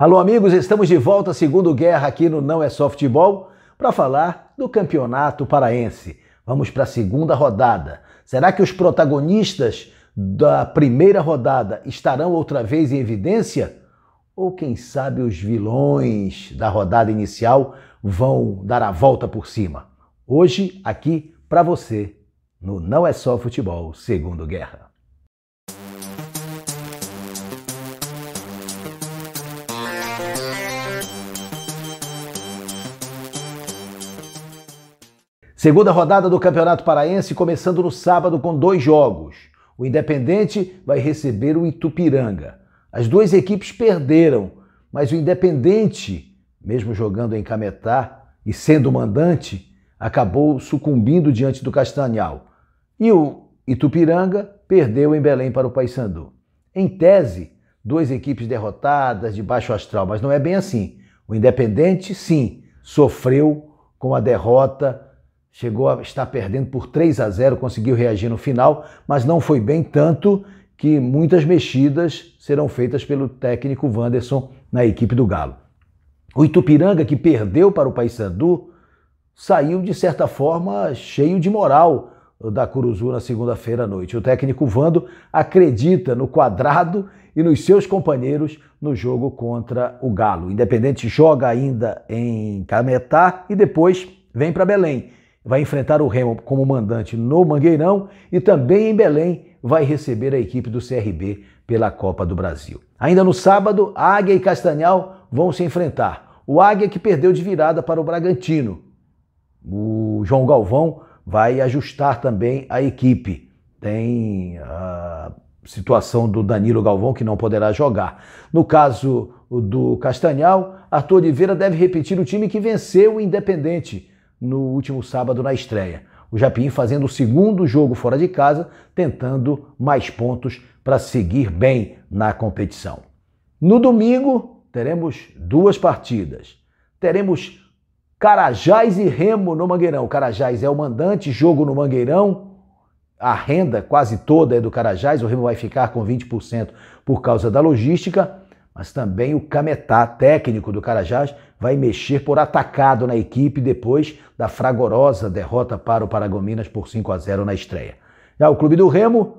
Alô, amigos, estamos de volta, segundo guerra aqui no Não é Só Futebol, para falar do Campeonato Paraense. Vamos para a segunda rodada. Será que os protagonistas da primeira rodada estarão outra vez em evidência? Ou quem sabe os vilões da rodada inicial vão dar a volta por cima? Hoje, aqui para você, no Não é Só Futebol, segundo guerra. Segunda rodada do Campeonato Paraense, começando no sábado com dois jogos. O Independente vai receber o Itupiranga. As duas equipes perderam, mas o Independente, mesmo jogando em Cametá e sendo mandante, acabou sucumbindo diante do Castanhal. E o Itupiranga perdeu em Belém para o Paysandu. Em tese, duas equipes derrotadas, de baixo astral, mas não é bem assim. O Independente, sim, sofreu com a derrota chegou a estar perdendo por 3 a 0, conseguiu reagir no final, mas não foi bem tanto que muitas mexidas serão feitas pelo técnico Wanderson na equipe do Galo. O Itupiranga, que perdeu para o Paysandu, saiu de certa forma cheio de moral da Curuzu na segunda-feira à noite. O técnico Vando acredita no quadrado e nos seus companheiros no jogo contra o Galo. Independente joga ainda em Cametá e depois vem para Belém vai enfrentar o Remo como mandante no Mangueirão e também em Belém vai receber a equipe do CRB pela Copa do Brasil. Ainda no sábado, Águia e Castanhal vão se enfrentar. O Águia que perdeu de virada para o Bragantino. O João Galvão vai ajustar também a equipe. Tem a situação do Danilo Galvão que não poderá jogar. No caso do Castanhal, Arthur Oliveira deve repetir o time que venceu o Independente no último sábado na estreia. O Japim fazendo o segundo jogo fora de casa, tentando mais pontos para seguir bem na competição. No domingo, teremos duas partidas. Teremos Carajás e Remo no Mangueirão. Carajás é o mandante, jogo no Mangueirão a renda quase toda é do Carajás, o Remo vai ficar com 20% por causa da logística mas também o Cametá, técnico do Carajás, vai mexer por atacado na equipe depois da fragorosa derrota para o Paragominas por 5 a 0 na estreia. Já o Clube do Remo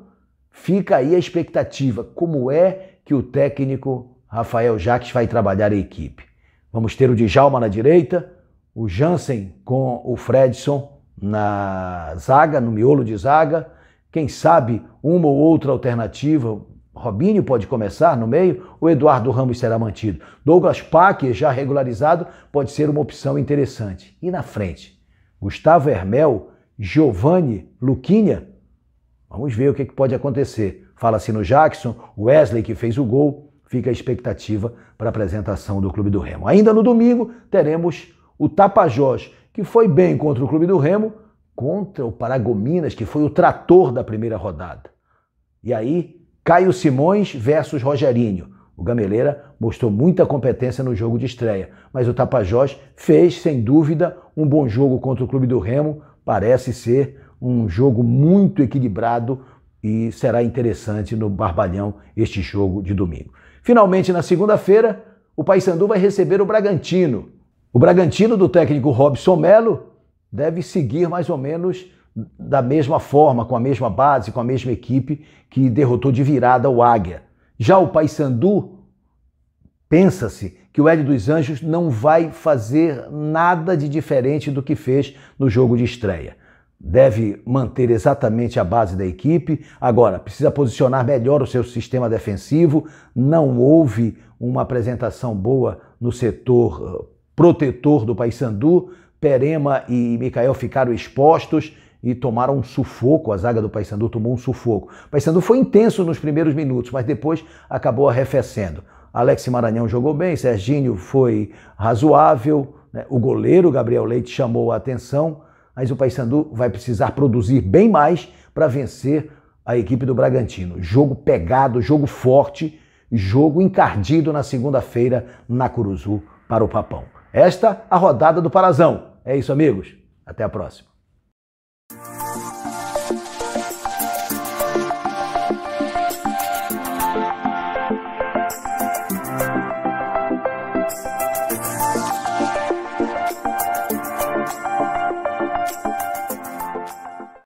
fica aí a expectativa, como é que o técnico Rafael Jaques vai trabalhar a equipe. Vamos ter o Djalma na direita, o Jansen com o Fredson na zaga, no miolo de zaga, quem sabe uma ou outra alternativa, Robinho pode começar no meio, o Eduardo Ramos será mantido. Douglas Paque, já regularizado, pode ser uma opção interessante. E na frente, Gustavo Hermel, Giovanni, Luquinha. Vamos ver o que pode acontecer. Fala-se no Jackson, Wesley que fez o gol, fica a expectativa para a apresentação do Clube do Remo. Ainda no domingo, teremos o Tapajós, que foi bem contra o Clube do Remo, contra o Paragominas, que foi o trator da primeira rodada. E aí, Caio Simões versus Rogerinho. O Gameleira mostrou muita competência no jogo de estreia, mas o Tapajós fez, sem dúvida, um bom jogo contra o Clube do Remo. Parece ser um jogo muito equilibrado e será interessante no Barbalhão este jogo de domingo. Finalmente, na segunda-feira, o Paysandu vai receber o Bragantino. O Bragantino do técnico Robson Melo deve seguir mais ou menos da mesma forma, com a mesma base, com a mesma equipe que derrotou de virada o Águia. Já o Paysandu, pensa-se que o Hélio dos Anjos não vai fazer nada de diferente do que fez no jogo de estreia. Deve manter exatamente a base da equipe. Agora, precisa posicionar melhor o seu sistema defensivo. Não houve uma apresentação boa no setor eh, protetor do Paysandu. Perema e Mikael ficaram expostos e tomaram um sufoco, a zaga do Paysandu tomou um sufoco. O Paysandu foi intenso nos primeiros minutos, mas depois acabou arrefecendo. Alex Maranhão jogou bem, Serginho foi razoável, né? o goleiro Gabriel Leite chamou a atenção, mas o Paysandu vai precisar produzir bem mais para vencer a equipe do Bragantino. Jogo pegado, jogo forte, jogo encardido na segunda-feira na Curuzu para o Papão. Esta a rodada do Parazão. É isso, amigos. Até a próxima.